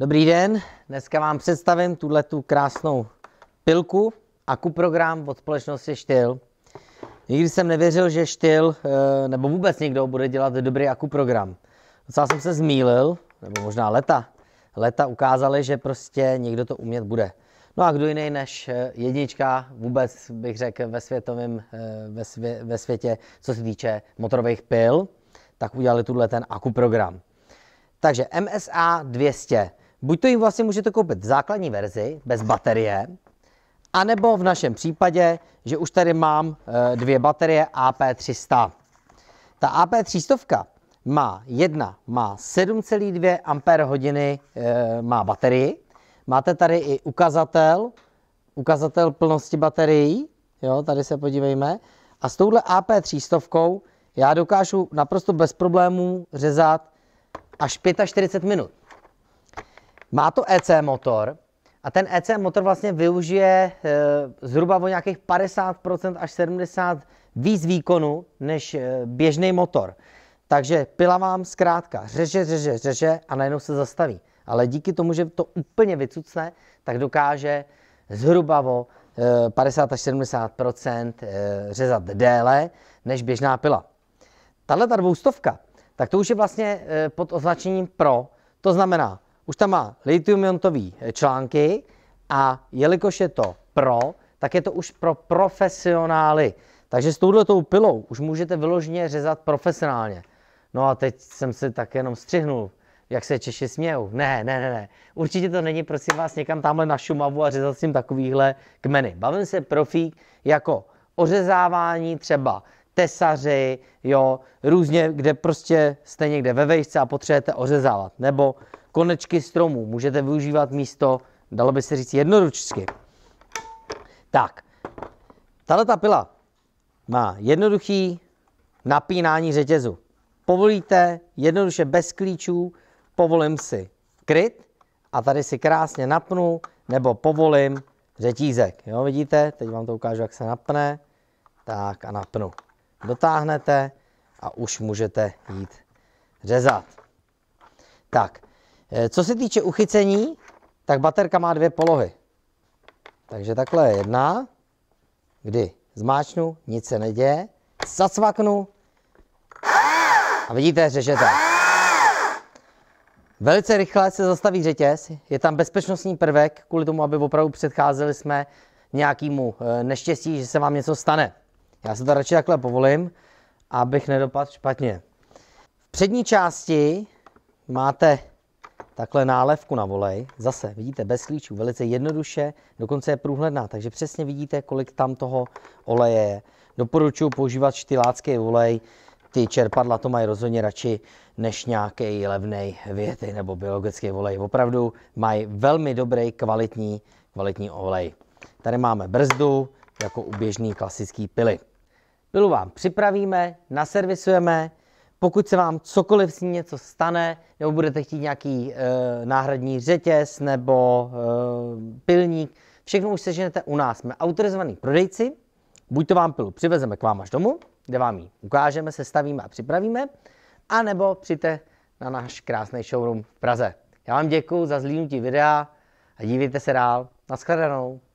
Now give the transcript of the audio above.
Dobrý den, dneska vám představím tuhle tu krásnou pilku a kuprogram od společnosti Štyl. Nikdy jsem nevěřil, že Štyl eh, nebo vůbec někdo bude dělat dobrý akuprogram. Docela jsem se zmýlil, nebo možná leta. Leta ukázaly, že prostě někdo to umět bude. No a kdo jiný než eh, jednička vůbec bych řekl ve, světovém, eh, ve, svě, ve světě, co se týče motorových pil, tak udělali tuhle ten akuprogram. Takže MSA 200. Buď to jim vlastně můžete koupit v základní verzi bez baterie, anebo v našem případě, že už tady mám eh, dvě baterie AP300. Ta AP300 má jedna, má 7,2 Ah eh, má baterii. Máte tady i ukazatel, ukazatel plnosti baterií, jo, tady se podívejme. A s touhle AP300 já dokážu naprosto bez problémů řezat až 45 minut. Má to EC motor a ten EC motor vlastně využije e, zhruba o nějakých 50% až 70 víc výkonu než e, běžný motor. Takže pila vám zkrátka řeže, řeže, řeže a najednou se zastaví. Ale díky tomu, že to úplně vycucne, tak dokáže zhruba o 50 eh, až 70 řezat déle než běžná pila. Tahle ta dvoustovka, tak to už je vlastně pod označením pro. To znamená, už tam má litium-ionové eh, články a jelikož je to pro, tak je to už pro profesionály. Takže s touhletou pilou už můžete vyloženě řezat profesionálně. No a teď jsem se tak jenom střihnul, jak se Češi smějou. Ne, ne, ne, ne. Určitě to není, prosím vás, někam tamhle na Šumavu a řezat s tím takovýhle kmeny. Bavím se profík jako ořezávání třeba tesaři, jo, různě, kde prostě jste někde ve vejšce a potřebujete ořezávat, nebo konečky stromů. Můžete využívat místo, dalo by se říct, jednoručky. Tak, tahle ta pila má jednoduchý napínání řetězu. Povolíte jednoduše bez klíčů, povolím si kryt a tady si krásně napnu nebo povolím řetízek. Jo, vidíte? Teď vám to ukážu, jak se napne. Tak a napnu. Dotáhnete a už můžete jít řezat. Tak, Eh, co se týče uchycení, tak baterka má dvě polohy. Takže takhle je jedna, kdy zmáčnu, nic se neděje, zacvaknu a vidíte, řežete. Velice rychle se zastaví řetěz, je tam bezpečnostní prvek, kvůli tomu, aby opravdu předcházeli jsme nějakému eh, neštěstí, že se vám něco stane. Já se to radši takhle povolím, abych nedopadl špatně. V přední části máte takhle nálevku na volej. Zase vidíte bez klíčů, velice jednoduše, dokonce je průhledná, takže přesně vidíte, kolik tam toho oleje je. Doporučuji používat štylácký olej, ty čerpadla to mají rozhodně radši než nějaký levný věty nebo biologický olej. Opravdu mají velmi dobrý, kvalitní, kvalitní olej. Tady máme brzdu, jako u běžný klasický pily. Pilu vám připravíme, naservisujeme, pokud se vám cokoliv s ní něco stane, nebo budete chtít nějaký e, náhradní řetěz nebo e, pilník, všechno už seženete u nás. Jsme autorizovaný prodejci, buď to vám pilu přivezeme k vám až domů, kde vám ji ukážeme, sestavíme a připravíme, anebo přijďte na náš krásný showroom v Praze. Já vám děkuji za zlínutí videa a dívejte se dál. Naschledanou.